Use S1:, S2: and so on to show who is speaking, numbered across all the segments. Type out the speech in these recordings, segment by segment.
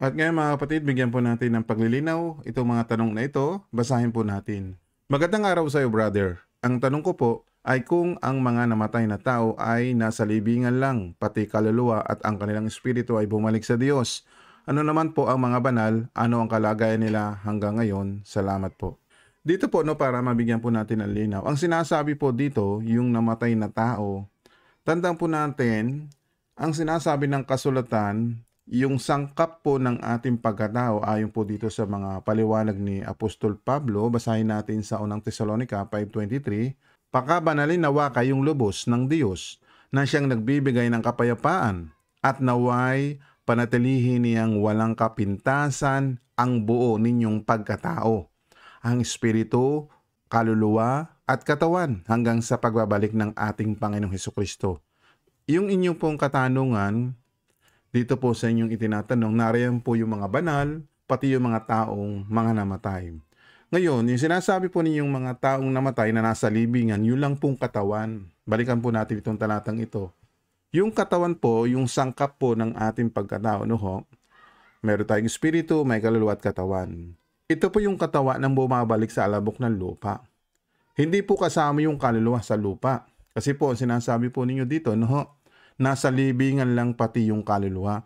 S1: At ngayon mga kapatid, bigyan po natin ng paglilinaw itong mga tanong na ito. Basahin po natin. Magandang araw sa iyo, brother. Ang tanong ko po ay kung ang mga namatay na tao ay nasa libingan lang, pati kaluluwa at ang kanilang espiritu ay bumalik sa Diyos. Ano naman po ang mga banal? Ano ang kalagayan nila hanggang ngayon? Salamat po. Dito po no para mabigyan po natin ng linaw. Ang sinasabi po dito, yung namatay na tao, tandaan po natin, ang sinasabi ng kasulatan yung sangkap po ng ating pagkatao ayon po dito sa mga paliwanag ni Apostol Pablo, basahin natin sa unang Tesalonica 5.23, Pakabanalin nawa kayong lubos ng Diyos na siyang nagbibigay ng kapayapaan at naway panatilihin niyang walang kapintasan ang buo ninyong pagkatao, ang espiritu, kaluluwa, at katawan hanggang sa pagbabalik ng ating Panginoong Heso Kristo. Yung inyong pong katanungan, dito po sa inyong itinatanong, nariyan po yung mga banal, pati yung mga taong mga namatay. Ngayon, yung sinasabi po ninyong mga taong namatay na nasa libingan, yun lang pong katawan. Balikan po natin itong talatang ito. Yung katawan po, yung sangkap po ng ating pagkatao, no ho? Meron tayong espiritu, may kaluluwa at katawan. Ito po yung katawan ng bumabalik sa alabok ng lupa. Hindi po kasama yung kaluluwa sa lupa. Kasi po, sinasabi po ninyo dito, no ho? nasa libingan lang pati yung kaluluwa.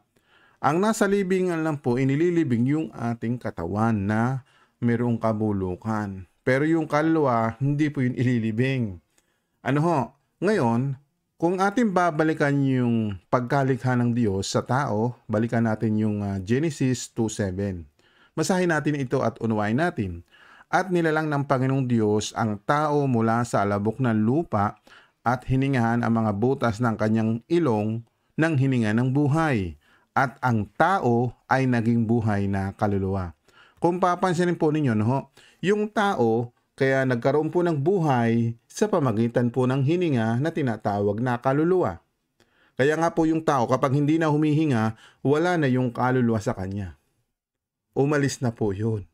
S1: Ang nasa libingan lang po, inililibing yung ating katawan na mayroong kabulukan. Pero yung kaluluwa, hindi po yun ililibing. Ano ho? Ngayon, kung ating babalikan yung pagkalikha ng Diyos sa tao, balikan natin yung ah, Genesis 2.7. Masahin natin ito at unawain natin. At nilalang ng Panginoong Diyos ang tao mula sa alabok ng lupa at hiningahan ang mga butas ng kanyang ilong ng hininga ng buhay at ang tao ay naging buhay na kaluluwa. Kung papansinin po ninyo, no, yung tao kaya nagkaroon po ng buhay sa pamagitan po ng hininga na tinatawag na kaluluwa. Kaya nga po yung tao kapag hindi na humihinga, wala na yung kaluluwa sa kanya. Umalis na po yun.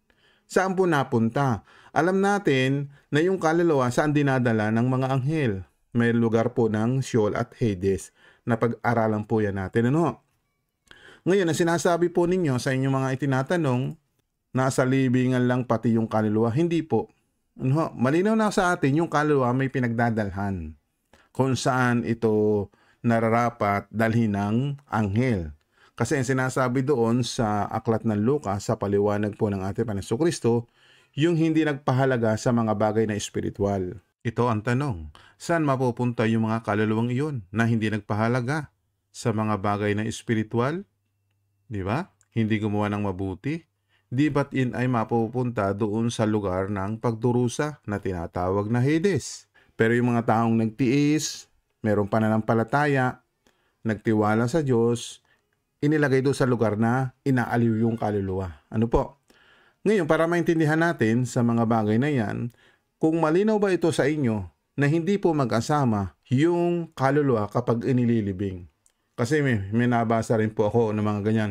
S1: Saan po napunta? Alam natin na yung kaluluwa saan dinadala ng mga anghel may lugar po ng Sheol at Hades. na pag aralan po yan natin. Ano? Ngayon, na sinasabi po ninyo sa inyong mga itinatanong, nasa libingan lang pati yung kaluluwa. Hindi po. Ano, malinaw na sa atin, yung kaluluwa may pinagdadalhan kung saan ito nararapat dalhin ng anghel. Kasi ang sinasabi doon sa aklat ng Lucas, sa paliwanag po ng ating Panginoon Kristo, yung hindi nagpahalaga sa mga bagay na espiritual. Ito ang tanong, saan mapupunta yung mga kaluluwang iyon na hindi nagpahalaga? Sa mga bagay na espiritual? Di ba? Hindi gumawa ng mabuti? Di ba't in ay mapupunta doon sa lugar ng pagdurusa na tinatawag na Hades? Pero yung mga taong nagtiis, merong pananampalataya, nagtiwala sa Diyos, inilagay doon sa lugar na inaaliw yung kaluluwa. Ano po? Ngayon, para maintindihan natin sa mga bagay na yan, kung malinaw ba ito sa inyo na hindi po mag-asama yung kaluluwa kapag inililibing? Kasi may, may nabasa rin po ako ng mga ganyan.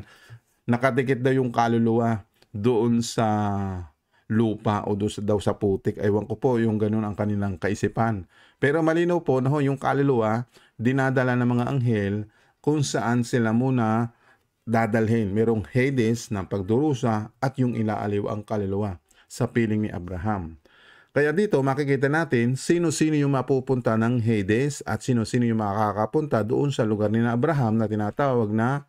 S1: Nakatikit daw yung kaluluwa doon sa lupa o doon sa, daw sa putik. Aywan ko po yung ganun ang kanilang kaisipan. Pero malinaw po na no, yung kaluluwa dinadala ng mga anghel kung saan sila muna dadalhin. Merong Hades ng pagdurusa at yung ilaaliw ang kaluluwa sa piling ni Abraham. Kaya dito makikita natin sino-sino yung mapupunta ng Hades at sino-sino yung makakapunta doon sa lugar ni Abraham na tinatawag na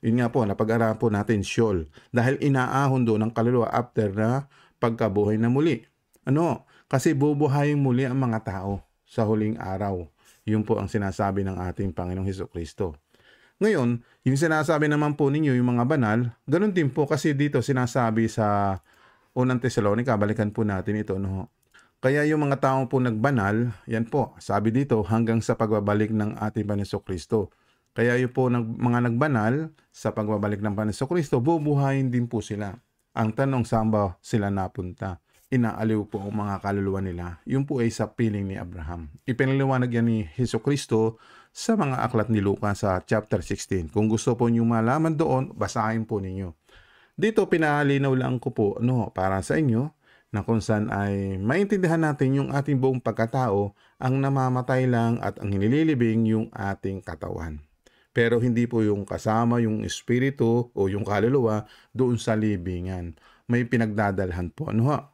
S1: yun nga po, napag-aralan po natin Sheol. Dahil inaahon doon ang kaluluwa after na pagkabuhay na muli. Ano? Kasi bubuhayin muli ang mga tao sa huling araw. Yun po ang sinasabi ng ating Panginoong Heso Kristo. Ngayon, yung sinasabi naman po ninyo, yung mga banal, ganun din po kasi dito sinasabi sa unang Tesalonica, balikan po natin ito. No? Kaya yung mga tao po nagbanal, yan po, sabi dito, hanggang sa pagbabalik ng ating Panginoon Kristo. Kaya yung po ng, mga nagbanal, sa pagbabalik ng Panginoon Kristo, bubuhayin din po sila. Ang tanong, saan ba sila napunta? Inaaliw po ang mga kaluluwa nila. Yung po ay sa piling ni Abraham. Ipinaliwanag yan ni Heso Kristo sa mga aklat ni Lucas sa chapter 16. Kung gusto po niyo malaman doon, basahin po ninyo. Dito pinalinaw lang ko po no, para sa inyo na kung saan ay maintindihan natin yung ating buong pagkatao ang namamatay lang at ang hinililibing yung ating katawan. Pero hindi po yung kasama yung espiritu o yung kaluluwa doon sa libingan. May pinagdadalhan po. Ano ha?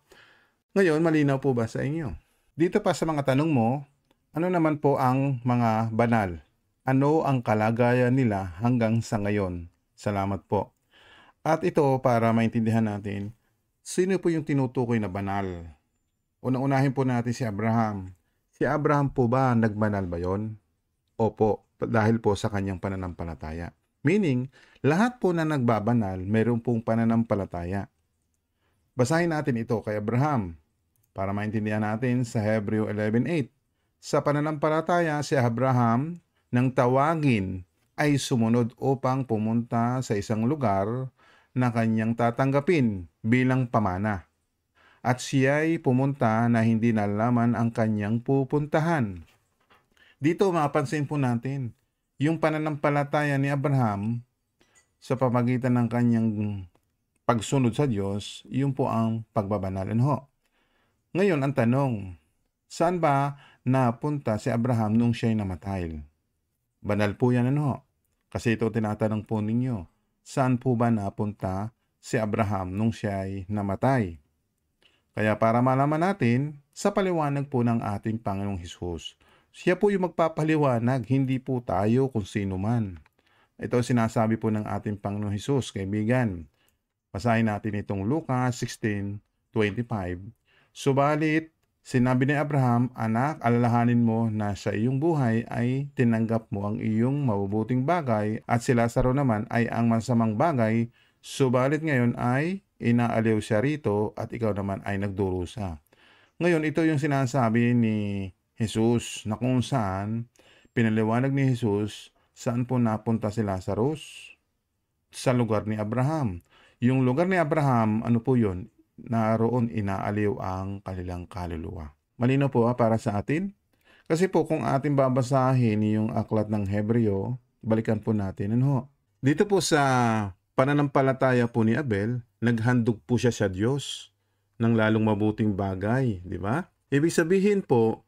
S1: Ngayon, malinaw po ba sa inyo? Dito pa sa mga tanong mo, ano naman po ang mga banal? Ano ang kalagayan nila hanggang sa ngayon? Salamat po. At ito para maintindihan natin, sino po yung tinutukoy na banal? Unang-unahin po natin si Abraham. Si Abraham po ba nagbanal ba yon? Opo, dahil po sa kanyang pananampalataya. Meaning, lahat po na nagbabanal, meron pong pananampalataya. Basahin natin ito kay Abraham para maintindihan natin sa Hebreo 11.8. Sa pananampalataya, si Abraham nang tawagin ay sumunod upang pumunta sa isang lugar na kanyang tatanggapin bilang pamana. At siya'y pumunta na hindi nalaman ang kanyang pupuntahan. Dito mapansin po natin, yung pananampalataya ni Abraham sa pamagitan ng kanyang pagsunod sa Diyos, yun po ang pagbabanalan ho. Ngayon ang tanong, saan ba napunta si Abraham nung siya'y namatay? Banal po yan ano? Kasi ito tinatanong po ninyo saan po ba napunta si Abraham nung siya ay namatay. Kaya para malaman natin, sa paliwanag po ng ating Panginoong Hesus, siya po yung magpapaliwanag, hindi po tayo kung sino man. Ito sinasabi po ng ating Panginoong Hesus, kaibigan. Basahin natin itong Lucas 16:25. Subalit Sinabi ni Abraham, Anak, alalahanin mo na sa iyong buhay ay tinanggap mo ang iyong mabubuting bagay at si Lazaro naman ay ang masamang bagay, subalit ngayon ay inaaliw siya rito at ikaw naman ay nagdurusa. Ngayon, ito yung sinasabi ni Jesus na kung saan pinaliwanag ni Jesus saan po napunta si Lazarus? Sa lugar ni Abraham. Yung lugar ni Abraham, ano po yun? na roon inaaliw ang kanilang kaluluwa. Malino po ha, ah, para sa atin? Kasi po kung ating babasahin yung aklat ng Hebreo, balikan po natin. Ano? Dito po sa pananampalataya po ni Abel, naghandog po siya sa Diyos ng lalong mabuting bagay, di ba? Ibig sabihin po,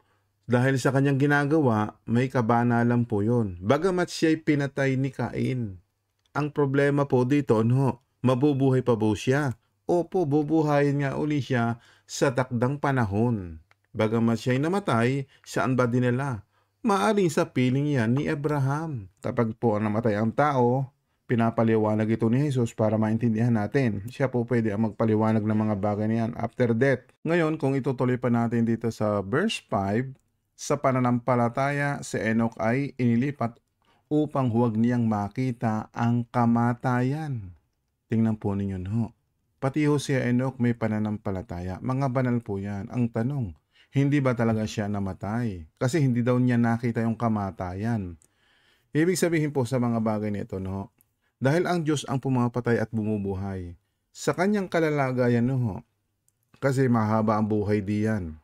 S1: dahil sa kanyang ginagawa, may kabanalan po yon. Bagamat siya'y pinatay ni Cain. Ang problema po dito, no, mabubuhay pa po siya Opo, bubuhayin nga uli siya sa takdang panahon. Bagamat siya'y namatay, saan ba nila? Maaring sa piling yan ni Abraham. Kapag po namatay ang tao, pinapaliwanag ito ni Jesus para maintindihan natin. Siya po pwede ang magpaliwanag ng mga bagay niyan after death. Ngayon, kung itutuloy pa natin dito sa verse 5, sa pananampalataya si Enoch ay inilipat upang huwag niyang makita ang kamatayan. Tingnan po ninyo no. Pati ho si Enoch may pananampalataya. Mga banal po yan. Ang tanong, hindi ba talaga siya namatay? Kasi hindi daw niya nakita yung kamatayan. Ibig sabihin po sa mga bagay nito, no? Dahil ang Diyos ang pumapatay at bumubuhay. Sa kanyang kalalagayan, no? Kasi mahaba ang buhay diyan.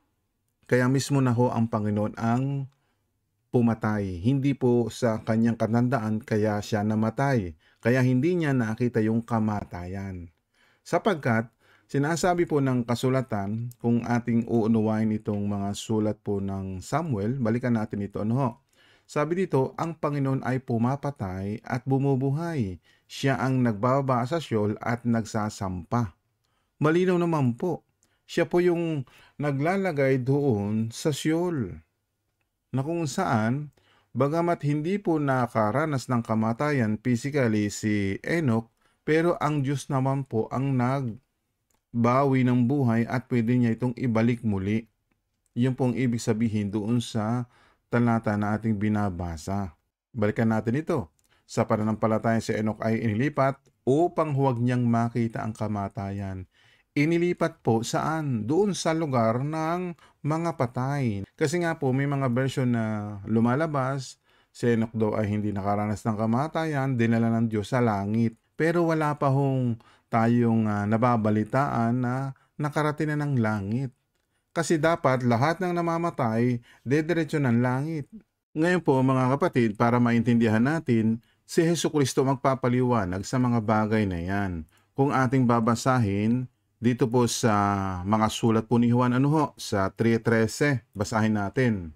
S1: Kaya mismo na ho ang Panginoon ang pumatay. Hindi po sa kanyang katandaan kaya siya namatay. Kaya hindi niya nakita yung kamatayan. Sapagkat sinasabi po ng kasulatan kung ating uunawain itong mga sulat po ng Samuel, balikan natin ito ano ho. Sabi dito, ang Panginoon ay pumapatay at bumubuhay. Siya ang nagbababa sa siyol at nagsasampa. Malinaw naman po. Siya po yung naglalagay doon sa siyol. Na kung saan, bagamat hindi po nakaranas ng kamatayan physically si Enoch, pero ang Diyos naman po ang nagbawi ng buhay at pwede niya itong ibalik muli. Yun pong ibig sabihin doon sa talata na ating binabasa. Balikan natin ito. Sa pananampalataya si Enoch ay inilipat upang huwag niyang makita ang kamatayan. Inilipat po saan? Doon sa lugar ng mga patay. Kasi nga po may mga version na lumalabas, si Enoch daw ay hindi nakaranas ng kamatayan, dinala ng Diyos sa langit. Pero wala pa hong tayong uh, nababalitaan na nakarating na ng langit. Kasi dapat lahat ng namamatay, dediretso ng langit. Ngayon po mga kapatid, para maintindihan natin, si Heso Kristo magpapaliwanag sa mga bagay na yan. Kung ating babasahin, dito po sa mga sulat po ni Juan ano ho, sa 3.13, basahin natin.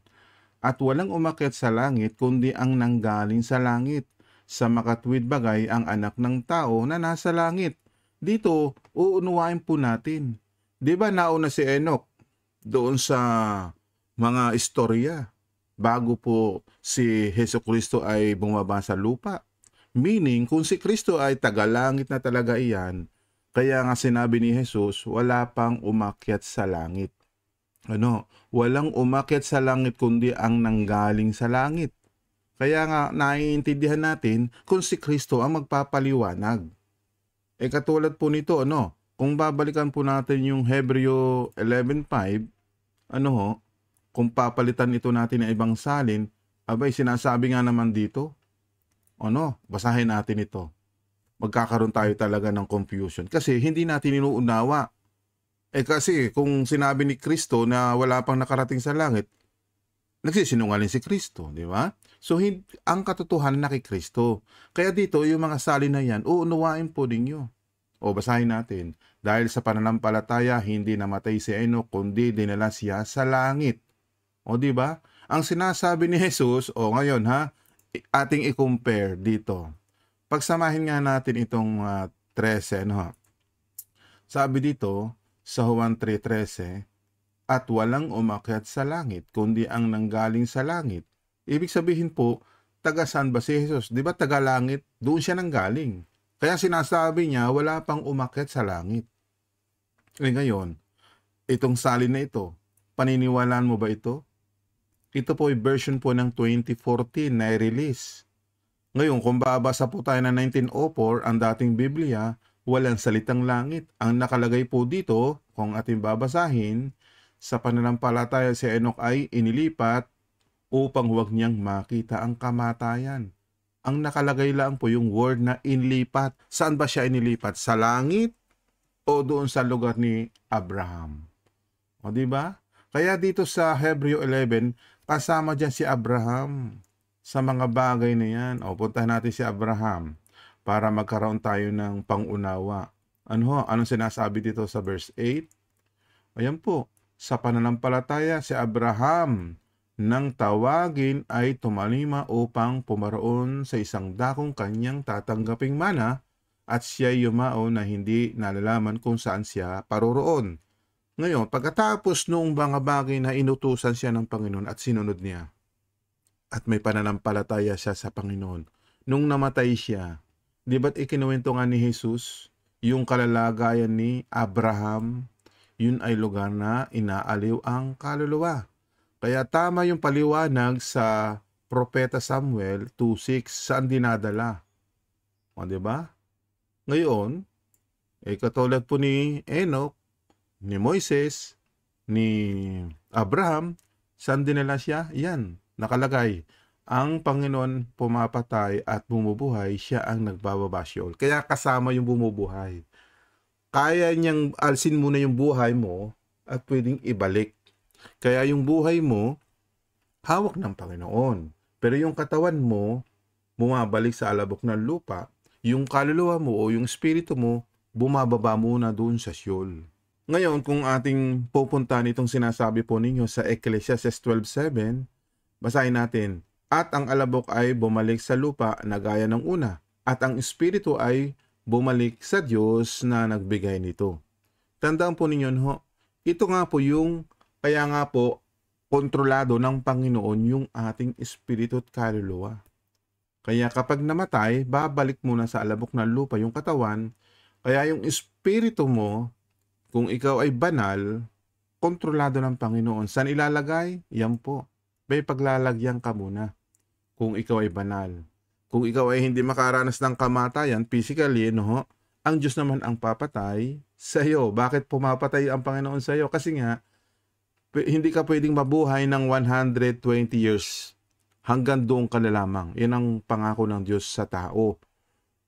S1: At walang umakyat sa langit kundi ang nanggaling sa langit, sa makatwid bagay ang anak ng tao na nasa langit. Dito, uunuwain po natin. Di ba nauna si Enoch doon sa mga istorya bago po si Heso Kristo ay bumaba sa lupa? Meaning, kung si Kristo ay tagalangit na talaga iyan, kaya nga sinabi ni Jesus, wala pang umakyat sa langit. Ano? Walang umakyat sa langit kundi ang nanggaling sa langit. Kaya nga naiintindihan natin kung si Kristo ang magpapaliwanag. E katulad po nito ano, kung babalikan po natin yung Hebreo 11.5, ano ho, kung papalitan ito natin ng ibang salin, abay sinasabi nga naman dito, ano, basahin natin ito. Magkakaroon tayo talaga ng confusion kasi hindi natin inuunawa. Eh kasi kung sinabi ni Kristo na wala pang nakarating sa langit, nagsisinungaling si Kristo, di ba? So, ang katotohanan na kay Kristo. Kaya dito, yung mga salin na yan, uunawain po ninyo. O basahin natin, dahil sa pananampalataya, hindi namatay si Enoch, kundi dinala siya sa langit. O di ba? Ang sinasabi ni Jesus, o ngayon ha, ating i-compare dito. Pagsamahin nga natin itong uh, 13, no? Sabi dito, sa Juan 3.13, at walang umakyat sa langit, kundi ang nanggaling sa langit. Ibig sabihin po, taga saan ba si Jesus? Di ba taga langit? Doon siya nanggaling. Kaya sinasabi niya, wala pang umakyat sa langit. E ngayon, itong salin na ito, paniniwalaan mo ba ito? Ito po ay version po ng 2014 na release. Ngayon, kung babasa po tayo ng 1904, ang dating Biblia, walang salitang langit. Ang nakalagay po dito, kung ating babasahin, sa pananampalataya si Enoch ay inilipat upang huwag niyang makita ang kamatayan. Ang nakalagay lang po yung word na inilipat. Saan ba siya inilipat? Sa langit o doon sa lugar ni Abraham? O di ba? Kaya dito sa Hebreo 11, kasama diyan si Abraham sa mga bagay na yan. O, puntahan natin si Abraham para magkaroon tayo ng pangunawa. Ano ho? Anong sinasabi dito sa verse 8? Ayan po sa pananampalataya si Abraham nang tawagin ay tumalima upang pumaroon sa isang dakong kanyang tatanggaping mana at siya yumao na hindi nalalaman kung saan siya paroroon. Ngayon, pagkatapos noong mga bagay na inutusan siya ng Panginoon at sinunod niya, at may pananampalataya siya sa Panginoon, nung namatay siya, di ba't ikinuwento nga ni Jesus yung kalalagayan ni Abraham yun ay lugar na inaaliw ang kaluluwa. Kaya tama yung paliwanag sa Propeta Samuel 2.6 saan dinadala. O, di ba? Ngayon, eh, katulad po ni Enoch, ni Moises, ni Abraham, saan dinala siya? Yan, nakalagay. Ang Panginoon pumapatay at bumubuhay, siya ang nagbababa Kaya kasama yung bumubuhay kaya niyang alsin muna yung buhay mo at pwedeng ibalik. Kaya yung buhay mo, hawak ng Panginoon. Pero yung katawan mo, bumabalik sa alabok ng lupa. Yung kaluluwa mo o yung spirito mo, bumababa muna doon sa Sheol. Ngayon, kung ating pupunta nitong sinasabi po ninyo sa Ecclesiastes 12.7, basahin natin, At ang alabok ay bumalik sa lupa na gaya ng una, at ang espiritu ay bumalik sa Diyos na nagbigay nito. Tandaan po ninyo ho, ito nga po yung, kaya nga po, kontrolado ng Panginoon yung ating espiritu at kaluluwa. Kaya kapag namatay, babalik muna sa alabok na lupa yung katawan, kaya yung espiritu mo, kung ikaw ay banal, kontrolado ng Panginoon. Saan ilalagay? Yan po. May paglalagyan ka muna kung ikaw ay banal. Kung ikaw ay hindi makaranas ng kamatayan physically, no ang Diyos naman ang papatay sa iyo. Bakit pumapatay ang Panginoon sa iyo? Kasi nga, hindi ka pwedeng mabuhay ng 120 years. Hanggang doon ka na lamang. Yan ang pangako ng Diyos sa tao.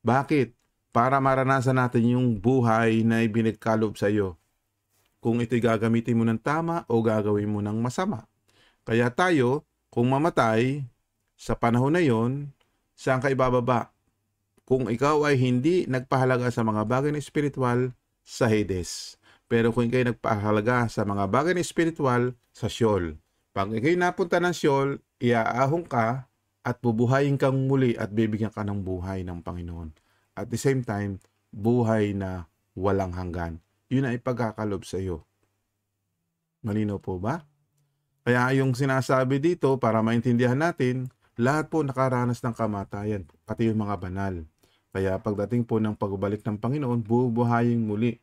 S1: Bakit? Para maranasan natin yung buhay na ibinigkalob sa iyo. Kung ito'y gagamitin mo ng tama o gagawin mo ng masama. Kaya tayo, kung mamatay, sa panahon na yon, Saan ka ibababa? Kung ikaw ay hindi nagpahalaga sa mga bagay na espiritual, sa Hades. Pero kung ikaw ay nagpahalaga sa mga bagay na espiritual, sa Sheol. Pag ikaw'y napunta ng Sheol, iaahong ka at bubuhayin kang muli at bibigyan ka ng buhay ng Panginoon. At the same time, buhay na walang hanggan. Yun ang pagkakalob sa iyo. Malino po ba? Kaya yung sinasabi dito para maintindihan natin, lahat po nakaranas ng kamatayan, pati yung mga banal. Kaya pagdating po ng pagbalik ng Panginoon, bubuhayin muli.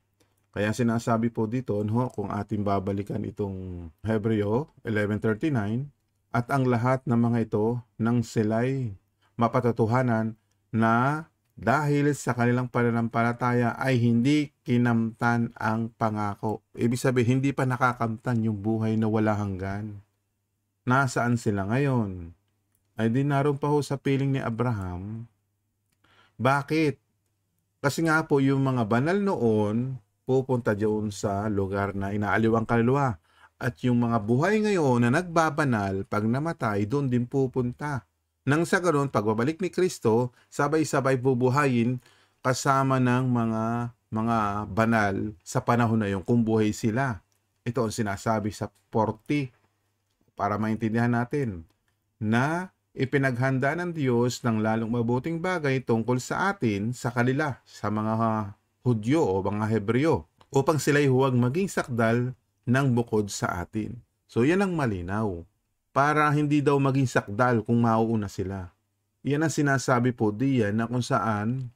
S1: Kaya sinasabi po dito, no, kung ating babalikan itong Hebreo 11.39, at ang lahat ng mga ito nang sila'y mapatatuhanan na dahil sa kanilang pananampalataya ay hindi kinamtan ang pangako. Ibig sabihin, hindi pa nakakamtan yung buhay na wala hanggan. Nasaan sila ngayon? ay di naroon pa ho sa piling ni Abraham. Bakit? Kasi nga po yung mga banal noon pupunta doon sa lugar na inaaliwang kaluluwa. At yung mga buhay ngayon na nagbabanal, pag namatay, doon din pupunta. Nang sa ganun, pagbabalik ni Kristo, sabay-sabay bubuhayin kasama ng mga mga banal sa panahon na yon kung buhay sila. Ito ang sinasabi sa 40 para maintindihan natin na ipinaghanda ng Diyos ng lalong mabuting bagay tungkol sa atin sa kanila, sa mga Hudyo o mga Hebreo, upang sila'y huwag maging sakdal ng bukod sa atin. So yan ang malinaw. Para hindi daw maging sakdal kung mauuna sila. Yan ang sinasabi po diyan na kung saan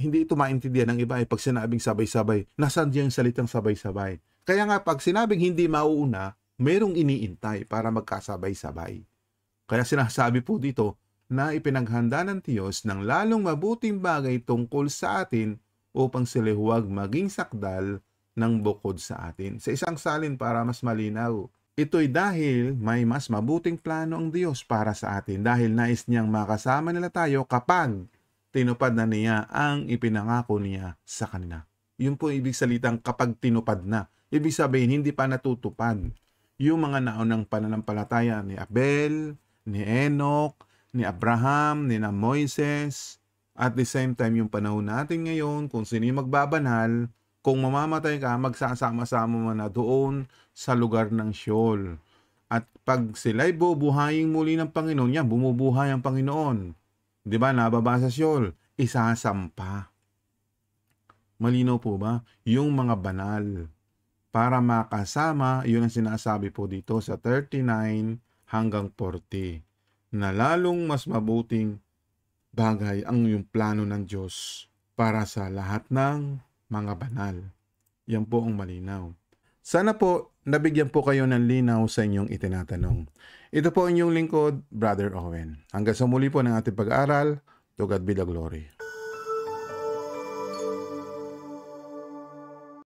S1: hindi ito maintindihan ng iba ay eh, pag sinabing sabay-sabay, nasaan diyan salitang sabay-sabay? Kaya nga pag sinabing hindi mauuna, mayroong iniintay para magkasabay-sabay. Kaya sinasabi po dito na ipinaghanda ng Diyos ng lalong mabuting bagay tungkol sa atin upang sila huwag maging sakdal ng bukod sa atin. Sa isang salin para mas malinaw, Ito'y dahil may mas mabuting plano ang Diyos para sa atin dahil nais niyang makasama nila tayo kapag tinupad na niya ang ipinangako niya sa kanila. Yun po ibig salitang kapag tinupad na. Ibig sabihin, hindi pa natutupad. Yung mga naunang pananampalataya ni Abel, ni Enoch, ni hmm. Abraham, ni na Moises. At the same time, yung panahon natin ngayon, kung sino yung magbabanal, kung mamamatay ka, magsasama-sama mo na doon sa lugar ng Sheol. At pag sila'y bubuhayin muli ng Panginoon, yan, bumubuhay ang Panginoon. Di ba? Nababa sa Sheol, isasampa. Malino po ba? Yung mga banal. Para makasama, yun ang sinasabi po dito sa 39 hanggang 40 na lalong mas mabuting bagay ang yung plano ng Diyos para sa lahat ng mga banal. Yan po ang malinaw. Sana po nabigyan po kayo ng linaw sa inyong itinatanong. Ito po inyong lingkod, Brother Owen. Hanggang sa muli po ng ating pag-aaral, to God be the glory.